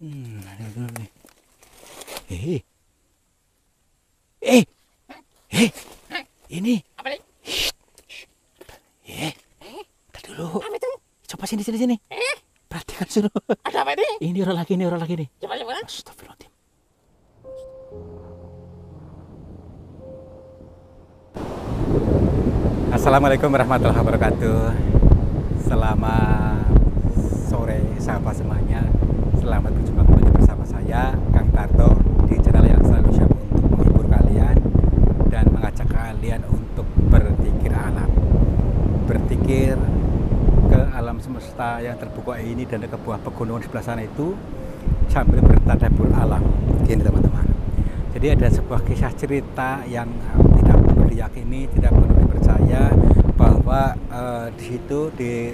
Hmm, ada dulu nih. Eh. Eh. Eh. Ini. Eh. Entar dulu. Coba sini sini sini. Eh? Perhatikan dulu. Ada apa ini? Ini orang lagi, ini orang lagi nih. Coba coba. Astagfirullahaladzim. Assalamualaikum warahmatullahi wabarakatuh. Selamat sore sahabat semua. Selamat berjumpa kembali bersama saya, Kang Tarto, di channel yang selalu siap untuk menghibur kalian dan mengajak kalian untuk berpikir alam. Berpikir ke alam semesta yang terbuka ini dan ke buah pegunungan sebelah sana itu sambil bertadabur alam. Gini teman-teman. Jadi ada sebuah kisah cerita yang eh, tidak perlu diyakini, tidak perlu dipercaya bahwa uh, di situ di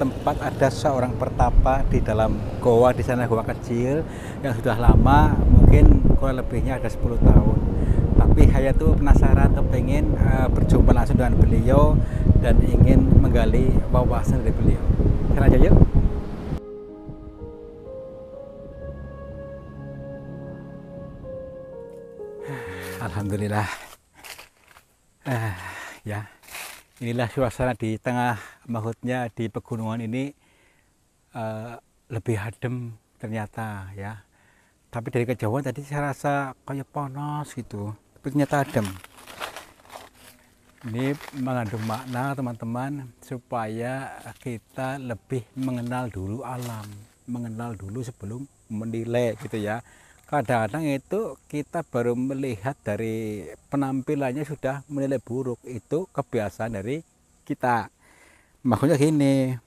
tempat ada seorang pertapa di dalam goa di sana goa kecil yang sudah lama mungkin kurang lebihnya ada 10 tahun tapi saya tuh penasaran kepengen uh, eh, berjumpa langsung dengan beliau dan ingin menggali wawasan dari beliau sana aja yuk Alhamdulillah uh, ya inilah suasana di tengah maksudnya di pegunungan ini uh, lebih adem ternyata ya tapi dari kejauhan tadi saya rasa kayak panas gitu tapi ternyata adem ini mengandung makna teman-teman supaya kita lebih mengenal dulu alam mengenal dulu sebelum menilai gitu ya kadang-kadang itu kita baru melihat dari penampilannya sudah menilai buruk itu kebiasaan dari kita maksudnya gini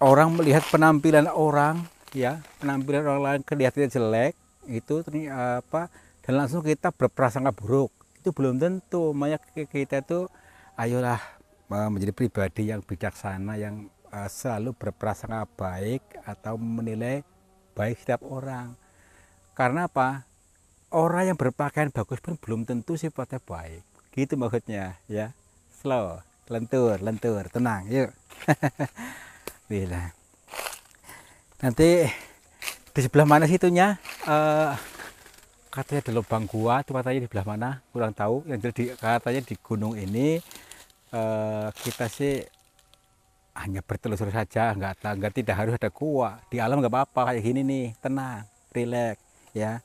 orang melihat penampilan orang ya penampilan orang lain kelihatannya jelek itu apa dan langsung kita berprasangka buruk itu belum tentu banyak kita itu ayolah menjadi pribadi yang bijaksana yang eh, selalu berprasangka baik atau menilai baik setiap orang karena apa? Orang yang berpakaian bagus pun belum tentu sifatnya baik. Gitu maksudnya ya. Slow, lentur, lentur, tenang. Yuk. Bila. Nanti di sebelah mana situnya? Uh, eh, katanya ada lubang gua, cuma tanya di sebelah mana kurang tahu. Yang jadi katanya di gunung ini uh, kita sih hanya bertelusur saja nggak nggak tidak harus ada gua di alam nggak apa-apa kayak gini nih tenang rileks ya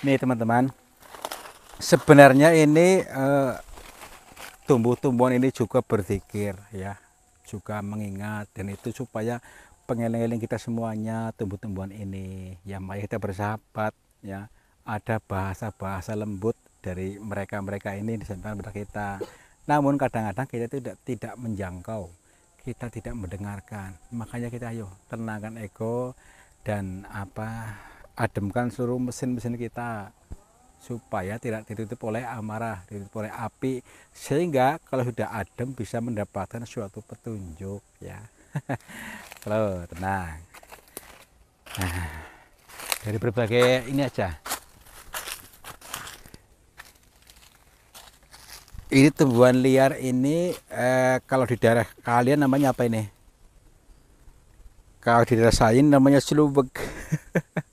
nih teman-teman sebenarnya ini eh, tumbuh-tumbuhan ini juga berpikir, ya juga mengingat dan itu supaya pengeliling eleng kita semuanya tumbuh-tumbuhan ini ya mari kita bersahabat ya ada bahasa-bahasa lembut dari mereka-mereka ini disampaikan kepada kita namun kadang-kadang kita tidak tidak menjangkau kita tidak mendengarkan makanya kita ayo tenangkan ego dan apa ademkan seluruh mesin-mesin kita supaya tidak ditutup oleh amarah ditutup oleh api sehingga kalau sudah adem bisa mendapatkan suatu petunjuk ya kalau tenang nah dari berbagai ini aja Ini tumbuhan liar ini eh, kalau di daerah kalian namanya apa ini? Kalau di daerah saya namanya selubek.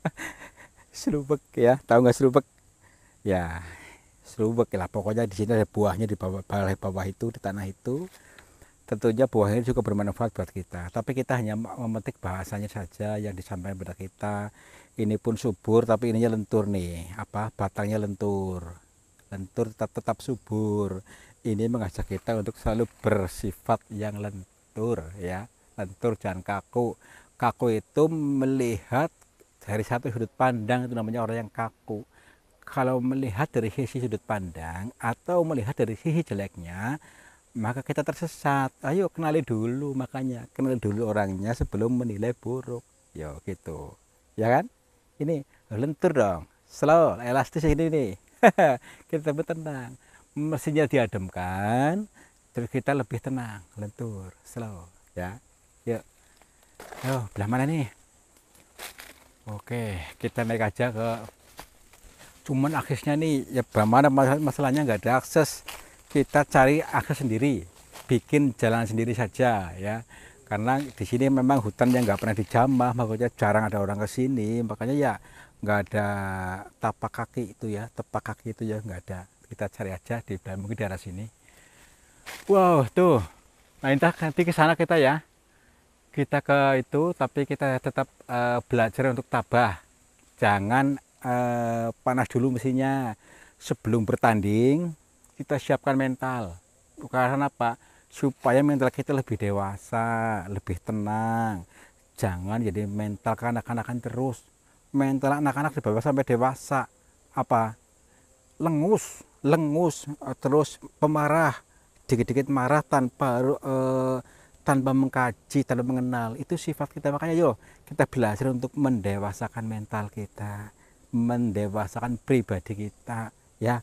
selubek ya, tahu nggak selubek? Ya, selubek lah. Pokoknya di sini ada buahnya di bawah, bawah, bawah itu, di tanah itu. Tentunya buahnya juga bermanfaat buat kita. Tapi kita hanya memetik bahasanya saja yang disampaikan pada kita. Ini pun subur, tapi ininya lentur nih. Apa batangnya lentur lentur tetap tetap subur ini mengajak kita untuk selalu bersifat yang lentur ya lentur jangan kaku kaku itu melihat dari satu sudut pandang itu namanya orang yang kaku kalau melihat dari sisi sudut pandang atau melihat dari sisi jeleknya maka kita tersesat ayo kenali dulu makanya kenali dulu orangnya sebelum menilai buruk ya gitu ya kan ini lentur dong slow elastis ini nih kita lebih tenang mesinnya diademkan terus kita lebih tenang lentur slow ya yuk oh belah mana nih oke kita naik aja ke cuman aksesnya nih ya bagaimana masalahnya nggak ada akses kita cari akses sendiri bikin jalan sendiri saja ya karena di sini memang hutan yang nggak pernah dijamah makanya jarang ada orang ke sini makanya ya nggak ada tapak kaki itu ya tapak kaki itu ya nggak ada kita cari aja di mungkin daerah sini wow tuh nah entah nanti ke sana kita ya kita ke itu tapi kita tetap uh, belajar untuk tabah jangan uh, panas dulu mesinnya sebelum bertanding kita siapkan mental karena apa supaya mental kita lebih dewasa lebih tenang jangan jadi mental kanak-kanakan terus mental anak-anak di bawah sampai dewasa apa lengus lengus eh, terus pemarah dikit-dikit marah tanpa uh, tanpa mengkaji tanpa mengenal itu sifat kita makanya yo kita belajar untuk mendewasakan mental kita mendewasakan pribadi kita ya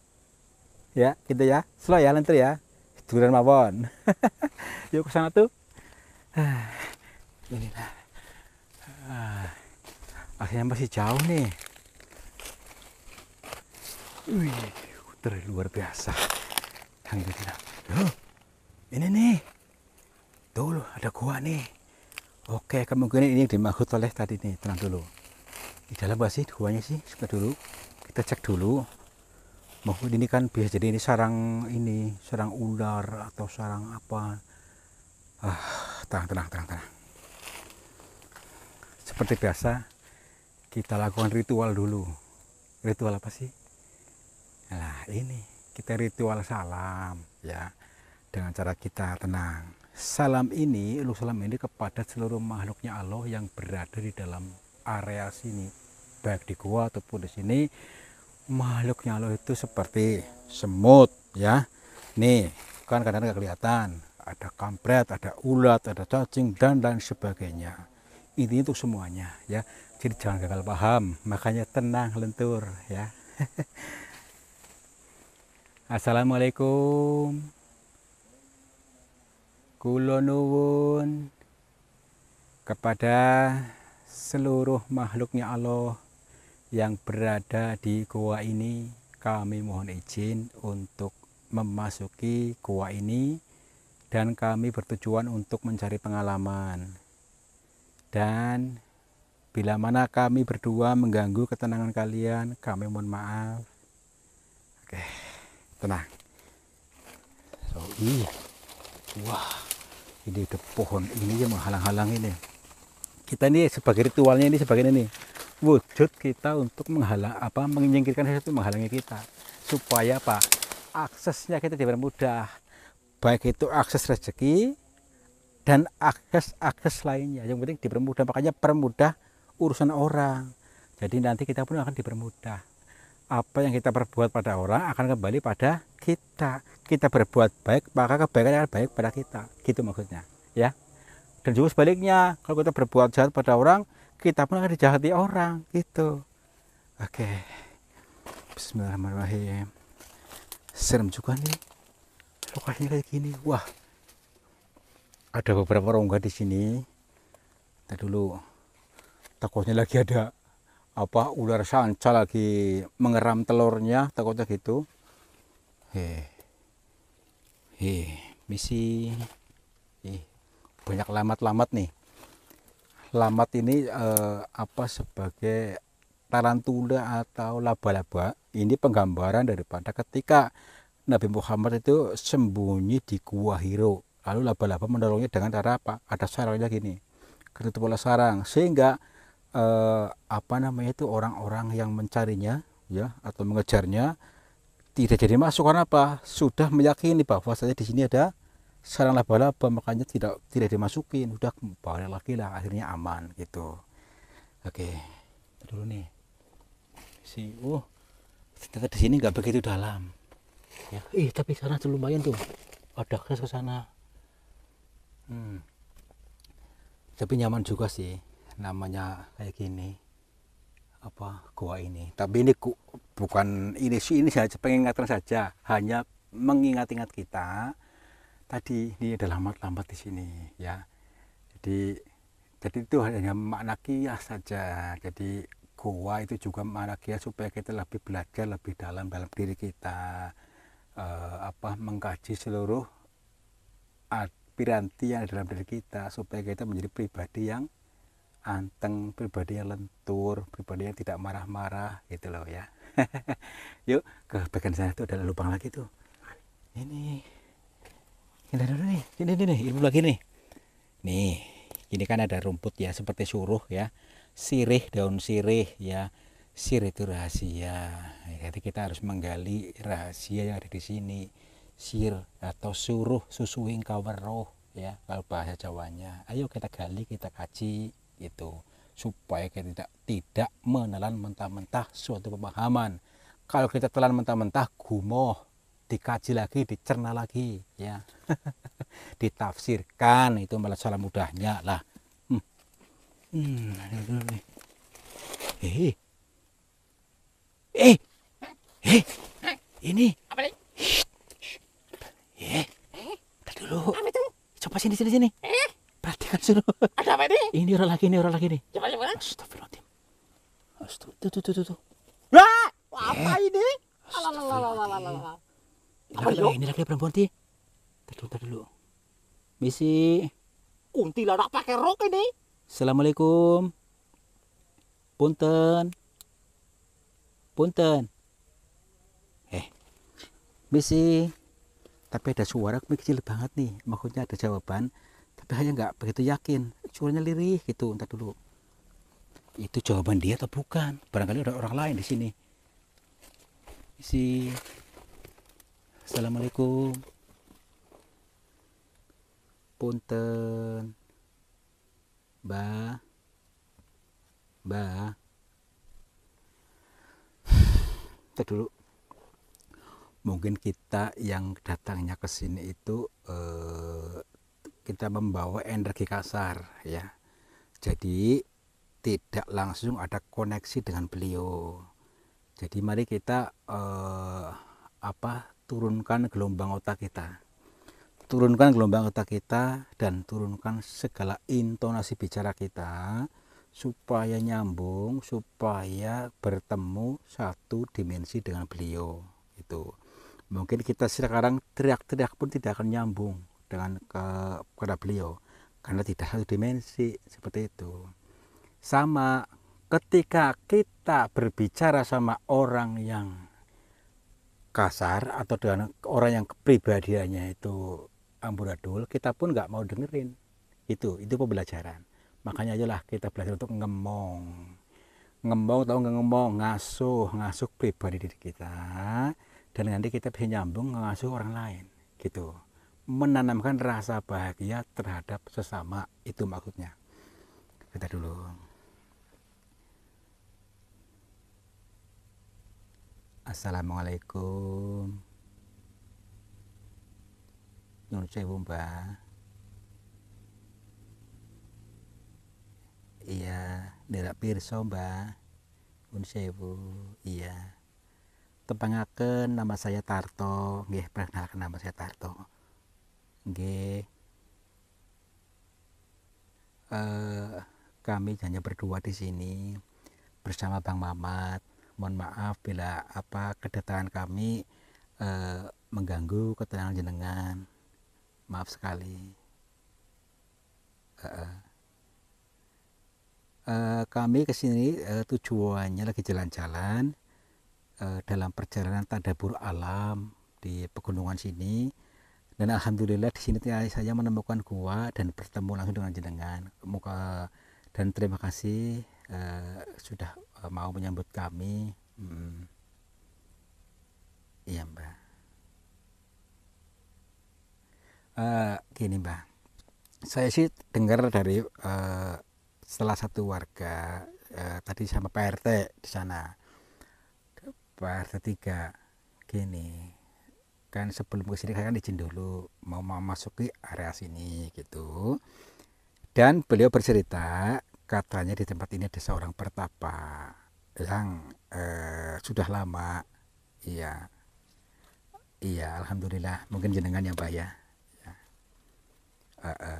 ya gitu ya slow ya lentur ya duran mawon yuk ke sana tuh inilah ah akhirnya masih jauh nih wih terlalu luar biasa yang itu ini nih Dulu ada gua nih oke kemungkinan ini dimaksud oleh tadi nih tenang dulu di dalam masih sih guanya sih suka dulu kita cek dulu maupun ini kan biasa jadi ini sarang ini sarang ular atau sarang apa ah tenang tenang tenang tenang seperti biasa kita lakukan ritual dulu ritual apa sih nah ini kita ritual salam ya dengan cara kita tenang salam ini lu salam ini kepada seluruh makhluknya Allah yang berada di dalam area sini baik di gua ataupun di sini makhluknya Allah itu seperti semut ya nih kan kadang nggak kelihatan ada kampret ada ulat ada cacing dan lain sebagainya intinya untuk semuanya ya jadi jangan gagal paham makanya tenang lentur ya Assalamualaikum Kulo nuwun kepada seluruh makhluknya Allah yang berada di gua ini kami mohon izin untuk memasuki gua ini dan kami bertujuan untuk mencari pengalaman dan bila mana kami berdua mengganggu ketenangan kalian, kami mohon maaf. Oke, tenang. So, iya. Wah, ini udah pohon ini yang menghalang-halang ini. Kita ini sebagai ritualnya ini sebagai ini wujud kita untuk menghalang apa menyingkirkan sesuatu menghalangi kita supaya apa aksesnya kita mudah. baik itu akses rezeki dan akses-akses lainnya yang penting dipermudah makanya permudah urusan orang jadi nanti kita pun akan dipermudah apa yang kita perbuat pada orang akan kembali pada kita kita berbuat baik maka kebaikan akan baik pada kita gitu maksudnya ya dan juga sebaliknya kalau kita berbuat jahat pada orang kita pun akan dijahati orang gitu oke Bismillahirrahmanirrahim serem juga nih lokasinya kayak gini wah ada beberapa rongga di sini kita dulu takutnya lagi ada apa ular sanca lagi mengeram telurnya takutnya gitu heh heh misi heh. banyak lamat-lamat nih lamat ini eh, apa sebagai tarantula atau laba-laba ini penggambaran daripada ketika Nabi Muhammad itu sembunyi di gua Hiro Lalu laba-laba mendorongnya dengan cara apa? Ada sarangnya gini, ketutup oleh sarang sehingga eh, apa namanya itu orang-orang yang mencarinya ya atau mengejarnya tidak jadi masuk karena apa? Sudah meyakini bahwa saya di sini ada sarang laba-laba makanya tidak tidak dimasukin udah balik lagi lah akhirnya aman gitu oke dulu nih si oh ternyata di sini nggak begitu dalam ya ih tapi sana tuh lumayan tuh ada kesana ke sana hmm. tapi nyaman juga sih namanya kayak gini apa gua ini tapi ini ku, bukan ini sih ini saja pengingatan saja hanya mengingat-ingat kita tadi ini ada lambat-lambat di sini ya jadi jadi itu hanya makna kias saja jadi gua itu juga makna kias supaya kita lebih belajar lebih dalam dalam diri kita e, apa mengkaji seluruh piranti yang ada dalam diri kita supaya kita menjadi pribadi yang anteng, pribadi yang lentur, pribadi yang tidak marah-marah gitu loh ya. Yuk ke bagian sana itu ada lubang lagi tuh. Ini ini dulu nih, ini nih, ini lagi nih. Nih, ini kan ada rumput ya seperti suruh ya, sirih daun sirih ya, sirih itu rahasia. Jadi kita harus menggali rahasia yang ada di sini sir atau suruh susu engkau weruh ya kalau bahasa Jawanya ayo kita gali kita kaji gitu supaya kita tidak tidak menelan mentah-mentah suatu pemahaman kalau kita telan mentah-mentah gumoh dikaji lagi dicerna lagi ya ditafsirkan itu malah salah mudahnya lah hmm. Hmm, ini Eh. Eh. Eh. Ini. Apa nih? Eh, tar dulu. Apa itu? Coba sini sini sini. Eh? Perhatikan dulu. Ada apa ini? Ini orang lagi, ini orang lagi nih. Coba coba. Astagfirullahaladzim. Astagfirullah. Tuh tuh tuh tuh. Wah, apa eh? ini? Astagfirullahaladzim. Apa itu? Ini lagi perempuan ti. Tar dulu, tar dulu. Misi. Kuntilanak pakai rok ini. Assalamualaikum. Punten. Punten. Eh. Misi tapi ada suara kecil banget nih maksudnya ada jawaban tapi hanya nggak begitu yakin suaranya lirih gitu entar dulu itu jawaban dia atau bukan barangkali ada orang lain di sini si assalamualaikum punten ba ba Kita dulu mungkin kita yang datangnya ke sini itu eh, kita membawa energi kasar ya jadi tidak langsung ada koneksi dengan beliau jadi mari kita eh, apa turunkan gelombang otak kita turunkan gelombang otak kita dan turunkan segala intonasi bicara kita supaya nyambung supaya bertemu satu dimensi dengan beliau itu mungkin kita sekarang teriak-teriak pun tidak akan nyambung dengan ke, kepada beliau karena tidak satu dimensi seperti itu sama ketika kita berbicara sama orang yang kasar atau dengan orang yang kepribadiannya itu amburadul kita pun nggak mau dengerin itu itu pembelajaran makanya ajalah kita belajar untuk ngemong ngemong tau nggak ngemong ngasuh ngasuh pribadi diri kita dan nanti kita bisa nyambung mengasuh orang lain gitu menanamkan rasa bahagia terhadap sesama itu maksudnya kita dulu Assalamualaikum Nyun sewu mbak Iya, Dera pirsa, Mbah. Pun sewu. Iya tepangaken nama saya Tarto nggih perkenalkan nama saya Tarto nggih eh, kami hanya berdua di sini bersama Bang Mamat mohon maaf bila apa kedatangan kami eh, mengganggu ketenangan jenengan maaf sekali eh, eh, kami kesini eh, tujuannya lagi jalan-jalan Eh, dalam perjalanan tadabur alam di pegunungan sini dan alhamdulillah di sini saya menemukan gua dan bertemu langsung dengan jenengan muka dan terima kasih uh, sudah eh, mau menyambut kami hmm. iya mbak uh, gini mbak saya sih dengar dari uh, salah satu warga uh, tadi sama PRT di sana part ketiga gini kan sebelum kesini saya kan izin dulu mau memasuki area sini gitu dan beliau bercerita katanya di tempat ini ada seorang pertapa yang eh, sudah lama iya iya alhamdulillah mungkin jenengan ya pak ya, ya. Uh, uh.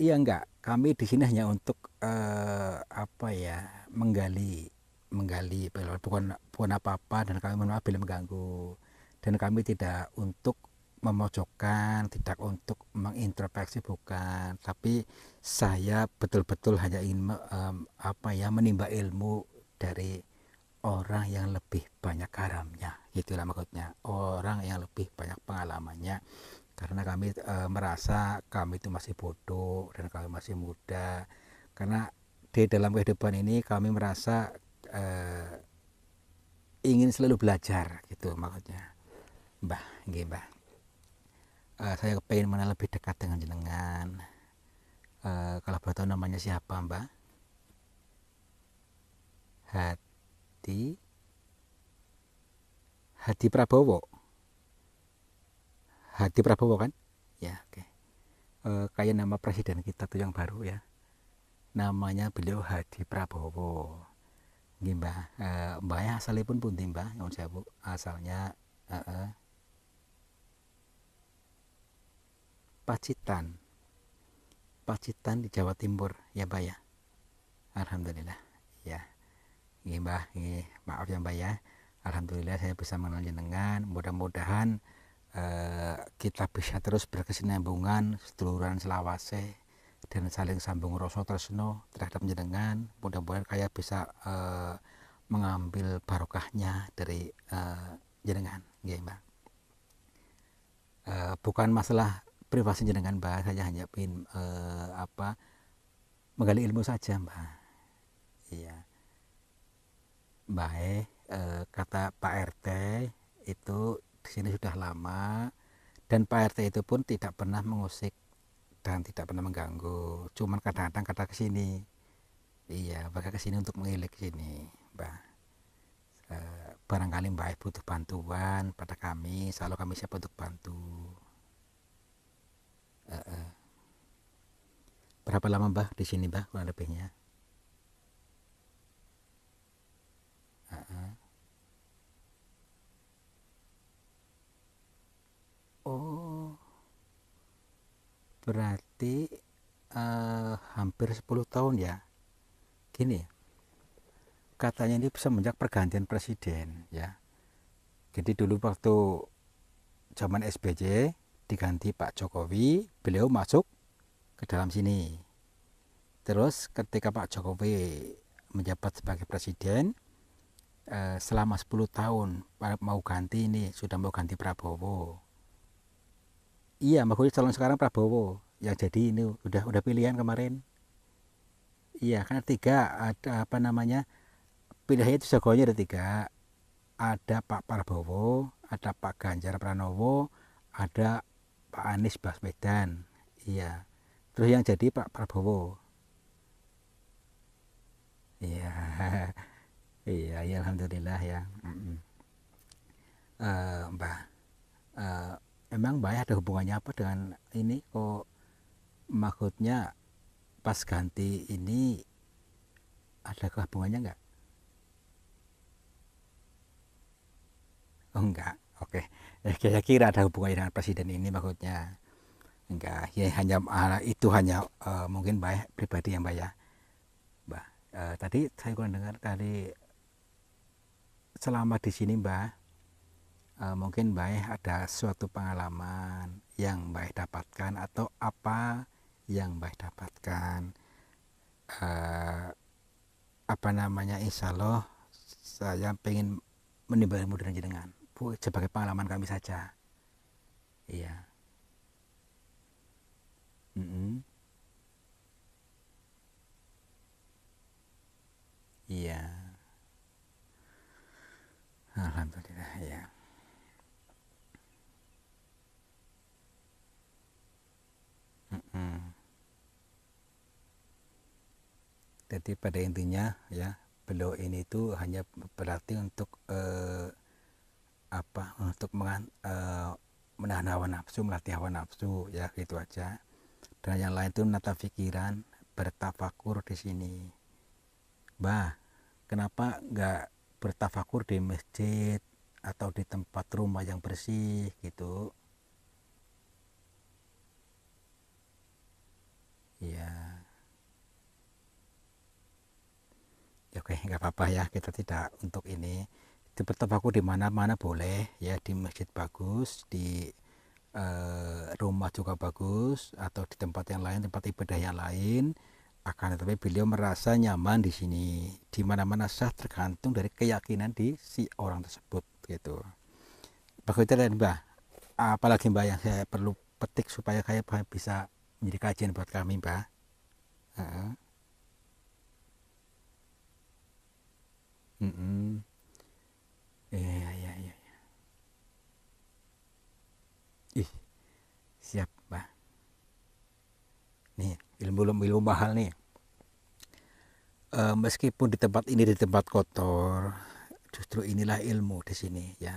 iya enggak kami di sini hanya untuk uh, apa ya menggali menggali bukan bukan apa-apa dan kami mohon maaf bila mengganggu dan kami tidak untuk memojokkan tidak untuk mengintrospeksi bukan tapi saya betul-betul hanya ingin um, apa ya menimba ilmu dari orang yang lebih banyak karamnya itulah maksudnya orang yang lebih banyak pengalamannya karena kami e, merasa kami itu masih bodoh dan kami masih muda karena di dalam kehidupan ini kami merasa uh, ingin selalu belajar gitu maksudnya mbah gini mbah uh, saya kepengen mana lebih dekat dengan jenengan uh, kalau boleh namanya siapa mbah hati hati Prabowo hati Prabowo kan ya oke okay. uh, kayak nama presiden kita tuh yang baru ya namanya beliau Hadi Prabowo Gimba, Mbah eh, asalnya pun pun pundi nggak usah bu asalnya uh, uh. Pacitan Pacitan di Jawa Timur ya Mbak ya Alhamdulillah ya gimba, Mbah maaf ya Mbak ya Alhamdulillah saya bisa mengenal jenengan mudah-mudahan uh, kita bisa terus berkesinambungan seluruhan selawase dan saling sambung rasa tresno terhadap jenengan mudah-mudahan kaya bisa uh, mengambil barokahnya dari uh, jenengan ya mbak uh, bukan masalah privasi jenengan mbak saya hanya ingin uh, apa menggali ilmu saja mbak iya baik eh, kata Pak RT itu di sini sudah lama dan Pak RT itu pun tidak pernah mengusik kadang tidak pernah mengganggu cuman kadang-kadang kata kesini iya ke kesini untuk mengilek sini mbak e, barangkali mbak butuh bantuan pada kami selalu kami siap untuk bantu e, e. berapa lama mbak di sini mbak kurang lebihnya Uh berarti eh, hampir 10 tahun ya gini katanya ini semenjak pergantian presiden ya jadi dulu waktu zaman SBJ diganti Pak Jokowi beliau masuk ke dalam sini terus ketika Pak Jokowi menjabat sebagai presiden eh, selama 10 tahun eh, mau ganti ini sudah mau ganti Prabowo iya Mbak calon sekarang Prabowo yang jadi ini udah udah pilihan kemarin iya karena tiga ada apa namanya pilihannya itu jagoannya ada tiga ada Pak Prabowo ada Pak Ganjar Pranowo ada Pak Anies Baswedan iya terus yang jadi Pak Prabowo iya iya ya, alhamdulillah ya mm -mm. Uh, mbak uh, emang Mbak ya, ada hubungannya apa dengan ini kok maksudnya pas ganti ini ada hubungannya enggak? Oh enggak, oke. Okay. Eh, kira kira ada hubungannya dengan presiden ini maksudnya. Enggak, ya hanya ah, itu hanya uh, mungkin Mbak ya, pribadi yang Mbak ya. Mbak, uh, tadi saya kurang dengar tadi selama di sini Mbak uh, mungkin baik eh ada suatu pengalaman yang baik eh dapatkan atau apa yang baik dapatkan uh, apa namanya Insya Allah saya pengen menimba ilmu dengan jenengan bu sebagai pengalaman kami saja iya mm -mm. iya Alhamdulillah ya. Hmm. Jadi pada intinya ya beliau ini itu hanya berarti untuk eh, apa untuk mengan, eh, menahan hawa nafsu melatih hawa nafsu ya gitu aja dan yang lain itu menata pikiran bertafakur di sini bah kenapa nggak bertafakur di masjid atau di tempat rumah yang bersih gitu ya ya oke nggak apa-apa ya kita tidak untuk ini di pertobaku di mana-mana boleh ya di masjid bagus di eh, rumah juga bagus atau di tempat yang lain tempat ibadah yang lain akan tetapi beliau merasa nyaman di sini di mana-mana sah tergantung dari keyakinan di si orang tersebut gitu itu dan mbak apalagi mbak yang saya perlu petik supaya kayak bisa menjadi kajian buat kami Mbak uh Iya, iya, iya. Ih, siap, Mbak. Nih, ilmu ilmu mahal nih. E, meskipun di tempat ini di tempat kotor, justru inilah ilmu di sini ya.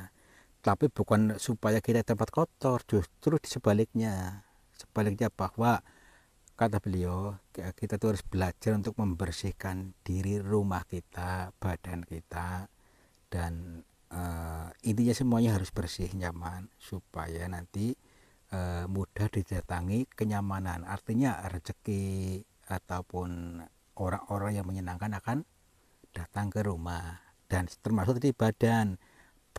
Tapi bukan supaya kita tempat kotor, justru di sebaliknya sebaliknya bahwa kata beliau kita tuh harus belajar untuk membersihkan diri rumah kita badan kita dan uh, intinya semuanya harus bersih nyaman supaya nanti uh, mudah didatangi kenyamanan artinya rezeki ataupun orang-orang yang menyenangkan akan datang ke rumah dan termasuk tadi badan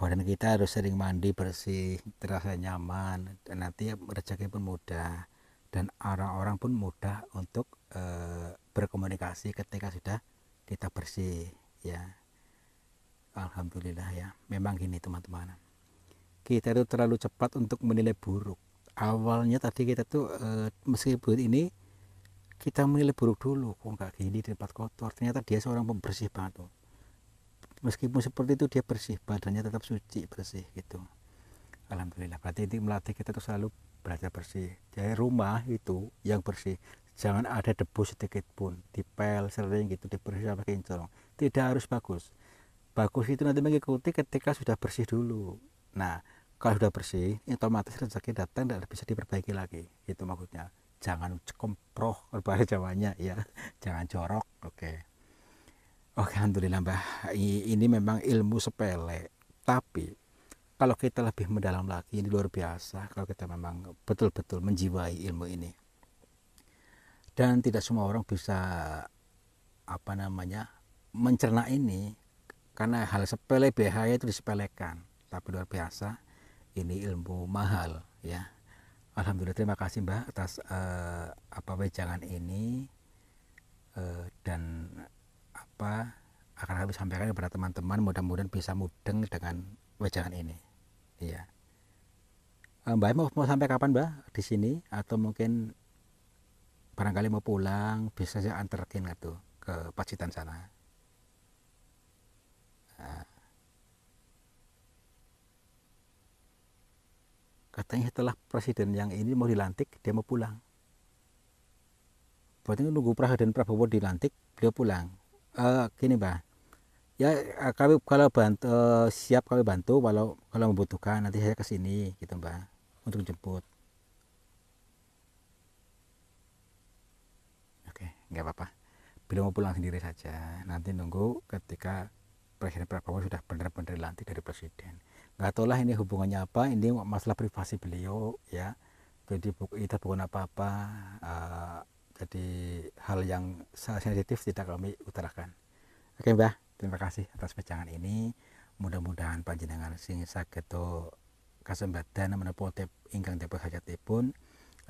badan kita harus sering mandi bersih terasa nyaman dan nanti rezeki pun mudah dan orang-orang pun mudah untuk e, berkomunikasi ketika sudah kita bersih ya Alhamdulillah ya memang gini teman-teman kita itu terlalu cepat untuk menilai buruk awalnya tadi kita tuh e, eh, meskipun ini kita menilai buruk dulu kok nggak gini di tempat kotor ternyata dia seorang pembersih banget tuh meskipun seperti itu dia bersih badannya tetap suci bersih gitu alhamdulillah berarti ini melatih kita tuh selalu berada bersih jadi rumah itu yang bersih jangan ada debu sedikit pun dipel sering gitu dibersih sama kinclong tidak harus bagus bagus itu nanti mengikuti ketika sudah bersih dulu nah kalau sudah bersih otomatis rezeki datang dan bisa diperbaiki lagi itu maksudnya jangan komproh bahasa jawanya ya jangan jorok oke okay. Oke, Alhamdulillah Mbah, ini memang ilmu sepele, tapi kalau kita lebih mendalam lagi ini luar biasa kalau kita memang betul-betul menjiwai ilmu ini. Dan tidak semua orang bisa apa namanya mencerna ini karena hal sepele bahaya itu disepelekan, tapi luar biasa ini ilmu mahal ya. Alhamdulillah terima kasih Mbak atas uh, apa wejangan ini uh, dan apa akan kami sampaikan kepada teman-teman mudah-mudahan bisa mudeng dengan wejangan ini iya eh, Mbak mau, mau sampai kapan Mbak di sini atau mungkin barangkali mau pulang bisa saya antarkan gitu ke Pacitan sana ah. katanya setelah presiden yang ini mau dilantik dia mau pulang berarti nunggu Presiden Prabowo dilantik beliau pulang uh, gini mbak ya eh, kami kalau bantu uh, siap kami bantu kalau kalau membutuhkan nanti saya ke sini gitu mbak untuk jemput oke nggak apa-apa belum mau pulang sendiri saja nanti nunggu ketika Presiden Prabowo sudah benar-benar dilantik dari presiden nggak tahu lah ini hubungannya apa ini masalah privasi beliau ya jadi itu kita bukan apa-apa jadi hal yang sangat sensitif tidak kami utarakan oke mbah terima kasih atas pecangan ini mudah-mudahan panjenengan sing saged kasembatan menapa tep ingkang tepuk hajatipun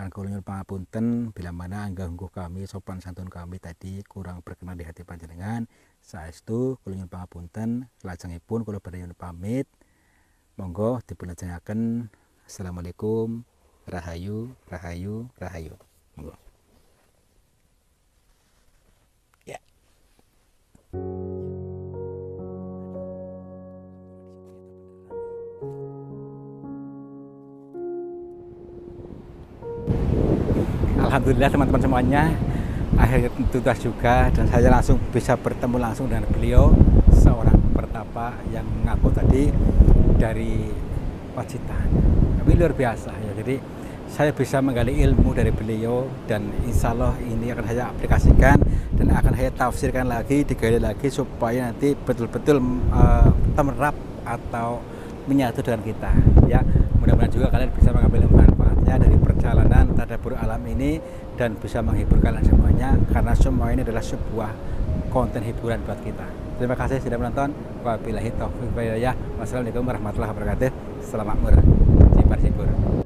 lan kula nyuwun pangapunten bila mana angga angganggu kami sopan santun kami tadi kurang berkenan di hati panjenengan saestu kula nyuwun pangapunten lajengipun kula badhe pamit monggo dipunajengaken assalamualaikum rahayu rahayu rahayu monggo Alhamdulillah teman-teman semuanya akhirnya tuntas juga dan saya langsung bisa bertemu langsung dengan beliau seorang pertapa yang mengaku tadi dari Pacitan tapi luar biasa ya jadi saya bisa menggali ilmu dari beliau dan insya Allah ini akan saya aplikasikan dan akan saya tafsirkan lagi digali lagi supaya nanti betul-betul uh, eh, terap atau menyatu dengan kita ya mudah-mudahan juga kalian bisa mengambil manfaatnya dari perjalanan tadabur alam ini dan bisa menghibur kalian semuanya karena semua ini adalah sebuah konten hiburan buat kita terima kasih sudah menonton wabillahi taufiq wassalamualaikum warahmatullahi wabarakatuh selamat murah simpan hibur